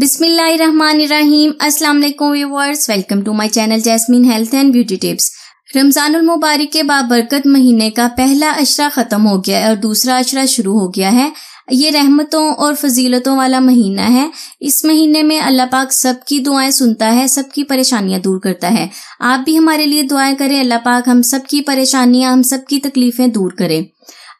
बिस्मिल्लाहिर्रहमानिर्रहीम अस्सलाम वालेकुम viewers welcome to my channel Jasmine health and beauty tips रमजानुल मुबारक के बाबरकत महीने का पहला अशरा ख़त्म हो गया है और दूसरा अशरा शुरू हो गया है ये रहमतों और फजीलतों वाला महीना है इस महीने में अल्लाह पाक सबकी दुआएं सुनता है सबकी परेशानियां दूर करता है आप भी हमारे लिए दुआएं करें अल्लाह पाक हम सबकी परेशानियां हम सबकी तकलीफें दूर करें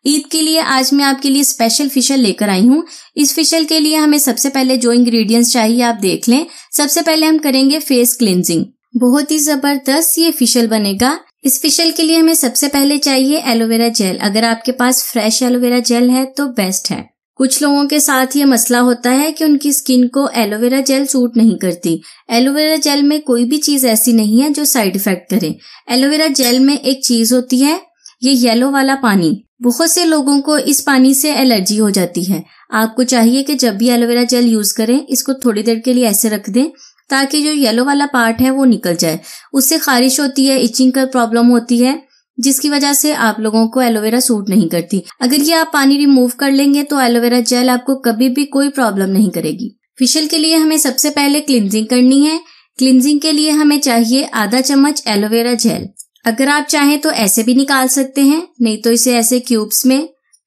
ईद के लिए आज मैं आपके लिए स्पेशल फिशल लेकर आई हूँ इस फिशल के लिए हमें सबसे पहले जो इंग्रेडिएंट्स चाहिए आप देख लें सबसे पहले हम करेंगे फेस क्लिनजिंग बहुत ही जबरदस्त ये फिशल बनेगा इस फिशल के लिए हमें सबसे पहले चाहिए एलोवेरा जेल अगर आपके पास फ्रेश एलोवेरा जेल है तो बेस्ट है कुछ लोगों के साथ ये मसला होता है कि उनकी स्किन को एलोवेरा जेल सूट नहीं करती एलोवेरा जेल में कोई भी चीज ऐसी नहीं है जो साइड इफेक्ट करे एलोवेरा जेल में एक चीज होती है ये येलो वाला पानी बहुत से लोगों को इस पानी से एलर्जी हो जाती है आपको चाहिए कि जब भी एलोवेरा जेल यूज करें इसको थोड़ी देर के लिए ऐसे रख दें ताकि जो येलो वाला पार्ट है वो निकल जाए उससे खारिश होती है इचिंग का प्रॉब्लम होती है जिसकी वजह से आप लोगों को एलोवेरा सूट नहीं करती अगर ये आप पानी रिमूव कर लेंगे तो एलोवेरा जेल आपको कभी भी कोई प्रॉब्लम नहीं करेगी फिशल के लिए हमें सबसे पहले क्लिनजिंग करनी है क्लिनजिंग के लिए हमें चाहिए आधा चम्मच एलोवेरा जेल अगर आप चाहें तो ऐसे भी निकाल सकते हैं नहीं तो इसे ऐसे क्यूब्स में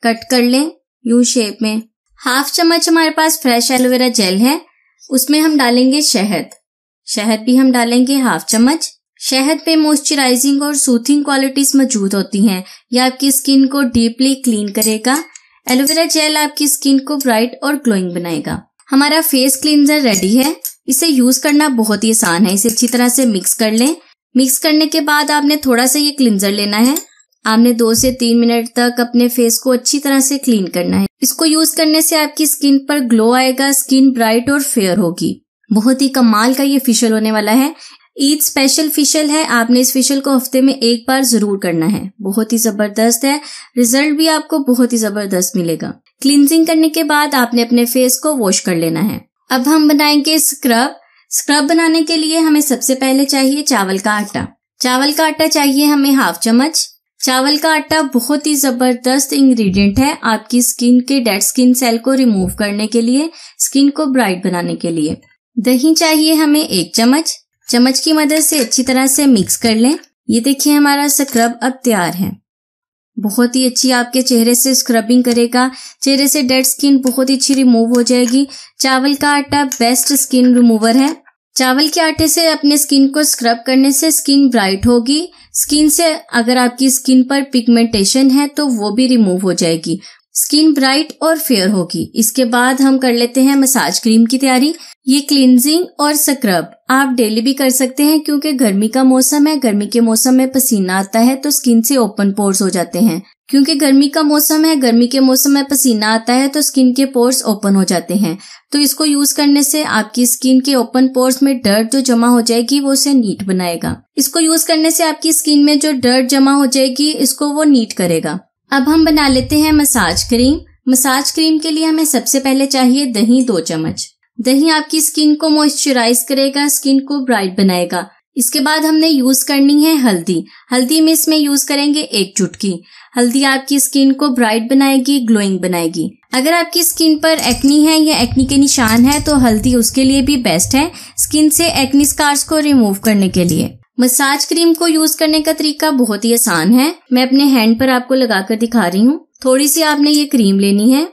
कट कर लें यू शेप में हाफ चम्मच हमारे पास फ्रेश एलोवेरा जेल है उसमें हम डालेंगे शहद शहद भी हम डालेंगे हाफ चम्मच शहद में मॉइस्चराइजिंग और सूथिंग क्वालिटीज मौजूद होती हैं यह आपकी स्किन को डीपली क्लीन करेगा एलोवेरा जेल आपकी स्किन को ब्राइट और ग्लोइंग बनाएगा हमारा फेस क्लींजर रेडी है इसे यूज करना बहुत ही आसान है इसे अच्छी तरह से मिक्स कर लें मिक्स करने के बाद आपने थोड़ा सा ये क्लिंजर लेना है आपने दो से तीन मिनट तक अपने फेस को अच्छी तरह से क्लीन करना है इसको यूज करने से आपकी स्किन पर ग्लो आएगा स्किन ब्राइट और फेयर होगी बहुत ही कमाल का ये फेशियल होने वाला है ईद स्पेशल फेशियल है आपने इस फेशियल को हफ्ते में एक बार जरूर करना है बहुत ही जबरदस्त है रिजल्ट भी आपको बहुत ही जबरदस्त मिलेगा क्लिनजिंग करने के बाद आपने अपने फेस को वॉश कर लेना है अब हम बनाएंगे स्क्रब स्क्रब बनाने के लिए हमें सबसे पहले चाहिए चावल का आटा चावल का आटा चाहिए हमें हाफ चम्मच चावल का आटा बहुत ही जबरदस्त इंग्रेडिएंट है आपकी स्किन के डेड स्किन सेल को रिमूव करने के लिए स्किन को ब्राइट बनाने के लिए दही चाहिए हमें एक चम्मच चम्मच की मदद से अच्छी तरह से मिक्स कर लें ये देखिए हमारा स्क्रब अब तैयार है बहुत ही अच्छी आपके चेहरे से स्क्रबिंग करेगा चेहरे से डेड स्किन बहुत ही अच्छी रिमूव हो जाएगी चावल का आटा बेस्ट स्किन रिमूवर है चावल के आटे से अपने स्किन को स्क्रब करने से स्किन ब्राइट होगी स्किन से अगर आपकी स्किन पर पिगमेंटेशन है तो वो भी रिमूव हो जाएगी स्किन ब्राइट और फेयर होगी इसके बाद हम कर लेते हैं मसाज क्रीम की तैयारी ये क्लिनजिंग और स्क्रब आप डेली भी कर सकते हैं क्योंकि गर्मी का मौसम है गर्मी के मौसम में पसीना आता है तो स्किन से ओपन पोर्स हो जाते हैं क्योंकि गर्मी का मौसम है गर्मी के मौसम में पसीना आता है तो स्किन के पोर्स ओपन हो जाते हैं तो इसको यूज करने से आपकी स्किन के ओपन पोर्स में डर्ट जो जमा हो जाएगी वो उसे नीट बनाएगा इसको यूज करने से आपकी स्किन में जो डर्ट जमा हो जाएगी इसको वो नीट करेगा अब हम बना लेते हैं मसाज क्रीम मसाज क्रीम के लिए हमें सबसे पहले चाहिए दही दो चम्मच दही आपकी स्किन को मॉइस्चराइज करेगा स्किन को ब्राइट बनाएगा इसके बाद हमने यूज करनी है हल्दी हल्दी में इसमें यूज करेंगे एक चुटकी हल्दी आपकी स्किन को ब्राइट बनाएगी ग्लोइंग बनाएगी अगर आपकी स्किन पर एक्नी है या एक्नी के निशान है तो हल्दी उसके लिए भी बेस्ट है स्किन से एक्नी स्कार्स को रिमूव करने के लिए मसाज क्रीम को यूज करने का तरीका बहुत ही आसान है मैं अपने हैंड पर आपको लगाकर दिखा रही हूँ थोड़ी सी आपने ये क्रीम लेनी है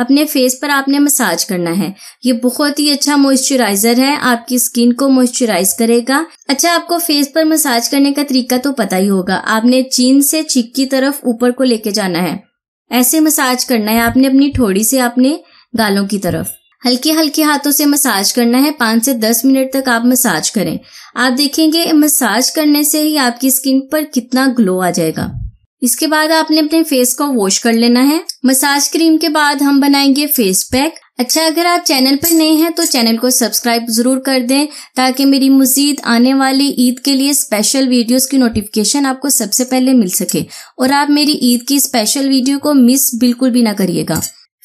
अपने फेस पर आपने मसाज करना है ये बहुत ही अच्छा मॉइस्चराइजर है आपकी स्किन को मॉइस्चराइज करेगा अच्छा आपको फेस पर मसाज करने का तरीका तो पता ही होगा आपने चीन से चिक की तरफ ऊपर को लेके जाना है ऐसे मसाज करना है आपने अपनी ठोड़ी से अपने गालों की तरफ हल्के हल्के हाथों से मसाज करना है पाँच से दस मिनट तक आप मसाज करें आप देखेंगे मसाज करने से ही आपकी स्किन पर कितना ग्लो आ जाएगा इसके बाद आपने अपने फेस को वॉश कर लेना है मसाज क्रीम के बाद हम बनाएंगे फेस पैक अच्छा अगर आप चैनल पर नए हैं तो चैनल को सब्सक्राइब जरूर कर दें ताकि मेरी मजीद आने वाली ईद के लिए स्पेशल वीडियोस की नोटिफिकेशन आपको सबसे पहले मिल सके और आप मेरी ईद की स्पेशल वीडियो को मिस बिल्कुल भी ना करिएगा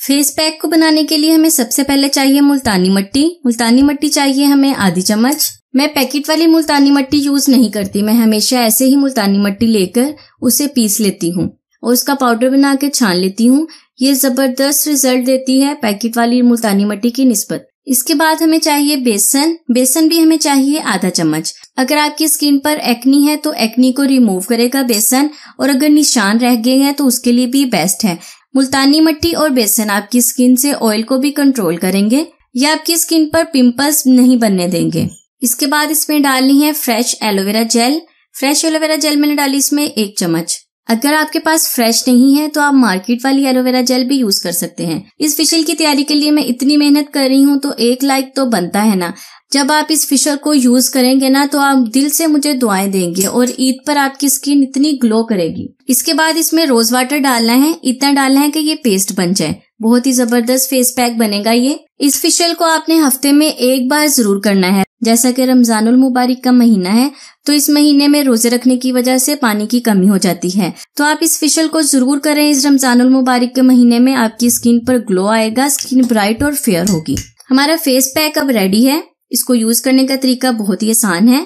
फेस पैक को बनाने के लिए हमें सबसे पहले चाहिए मुल्तानी मट्टी मुल्तानी मट्टी चाहिए हमें आधी चम्मच मैं पैकेट वाली मुल्तानी मट्टी यूज़ नहीं करती मैं हमेशा ऐसे ही मुल्तानी मट्टी लेकर उसे पीस लेती हूँ और उसका पाउडर बना के छान लेती हूँ ये ज़बरदस्त रिजल्ट देती है पैकेट वाली मुल्तानी मट्टी की निस्बत इसके बाद हमें चाहिए बेसन बेसन भी हमें चाहिए आधा चम्मच अगर आपकी स्किन पर एक्नी है तो एक्नी को रिमूव करेगा बेसन और अगर निशान रह गए हैं तो उसके लिए भी बेस्ट है मुल्तानी मट्टी और बेसन आपकी स्किन से ऑयल को भी कंट्रोल करेंगे या आपकी स्किन पर पिंपल्स नहीं बनने देंगे इसके बाद इसमें डालनी है fresh aloe vera gel fresh aloe vera gel मैंने डाली इसमें एक चम्मच अगर आपके पास फ्रेश नहीं है तो आप मार्केट वाली एलोवेरा जेल भी यूज कर सकते हैं इस फिशल की तैयारी के लिए मैं इतनी मेहनत कर रही हूँ तो एक लाइक तो बनता है ना जब आप इस फिशल को यूज करेंगे ना तो आप दिल से मुझे दुआएं देंगे और ईद पर आपकी स्किन इतनी ग्लो करेगी इसके बाद इसमें रोज वाटर डालना है इतना डालना है कि ये पेस्ट बन जाए बहुत ही जबरदस्त फेस पैक बनेगा ये इस फिशल को आपने हफ्ते में एक बार जरूर करना है जैसा कि रमजानुल मुबारक का महीना है तो इस महीने में रोजे रखने की वजह से पानी की कमी हो जाती है तो आप इस फेशियल को जरूर करें इस रमजानुल मुबारक के महीने में आपकी स्किन पर ग्लो आएगा स्किन ब्राइट और फेयर होगी हमारा फेस पैक अब रेडी है इसको यूज करने का तरीका बहुत ही आसान है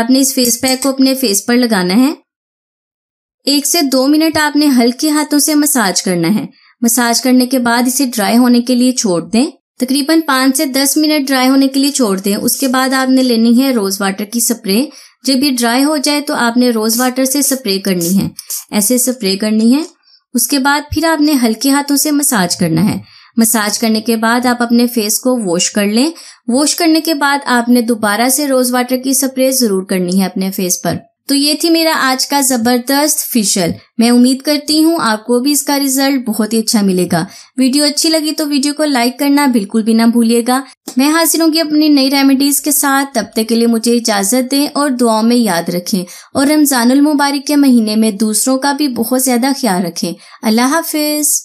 आपने इस फेस पैक को अपने फेस पर लगाना है एक से दो मिनट आपने हल्के हाथों से मसाज करना है मसाज करने के बाद इसे ड्राई होने के लिए छोड़ दें तकरीबन पांच से दस मिनट ड्राई होने के लिए छोड़ दें उसके बाद आपने लेनी है रोज वाटर की स्प्रे जब ये ड्राई हो जाए तो आपने रोज वाटर से स्प्रे करनी है ऐसे स्प्रे करनी है उसके बाद फिर आपने हल्के हाथों से मसाज करना है मसाज करने के बाद आप अपने फेस को वॉश कर लें वॉश करने के बाद आपने दोबारा से रोज वाटर की स्प्रे जरूर करनी है अपने फेस पर तो ये थी मेरा आज का जबरदस्त फिशल मैं उम्मीद करती हूँ आपको भी इसका रिजल्ट बहुत ही अच्छा मिलेगा वीडियो अच्छी लगी तो वीडियो को लाइक करना बिल्कुल भी ना भूलिएगा मैं हाजिर हूँ अपनी नई रेमेडीज के साथ तब तक के लिए मुझे इजाजत दें और दुआओं में याद रखें और रमजानुल मुबारक के महीने में दूसरों का भी बहुत ज्यादा ख्याल रखें अल्लाह हाफिज